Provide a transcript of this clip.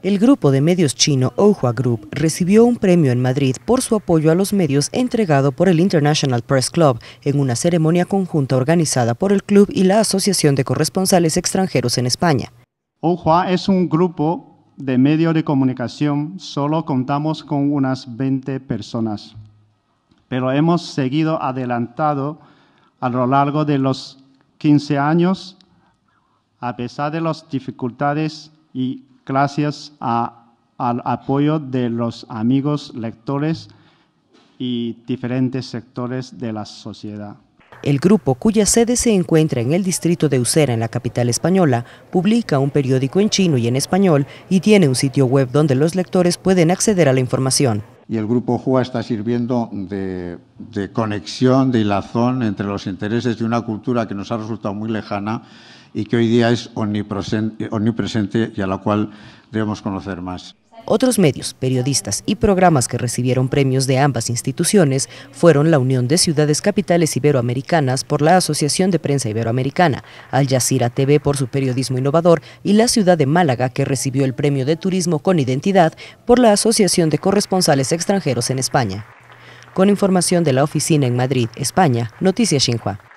El grupo de medios chino Ohua Group recibió un premio en Madrid por su apoyo a los medios entregado por el International Press Club en una ceremonia conjunta organizada por el club y la Asociación de Corresponsales Extranjeros en España. Ohua es un grupo de medios de comunicación, solo contamos con unas 20 personas, pero hemos seguido adelantado a lo largo de los 15 años a pesar de las dificultades y gracias al apoyo de los amigos lectores y diferentes sectores de la sociedad. El grupo, cuya sede se encuentra en el distrito de Usera, en la capital española, publica un periódico en chino y en español y tiene un sitio web donde los lectores pueden acceder a la información y el grupo JUA está sirviendo de, conexión, de hilazón entre los intereses de una cultura que nos ha resultado muy lejana y que hoy día es omnipresente y a la cual debemos conocer más. Otros medios, periodistas y programas que recibieron premios de ambas instituciones fueron la Unión de Ciudades Capitales Iberoamericanas por la Asociación de Prensa Iberoamericana, Al Jazeera TV por su periodismo innovador y la ciudad de Málaga que recibió el premio de Turismo con Identidad por la Asociación de Corresponsales Extranjeros en España. Con información de la oficina en Madrid, España, Noticias Xinhua.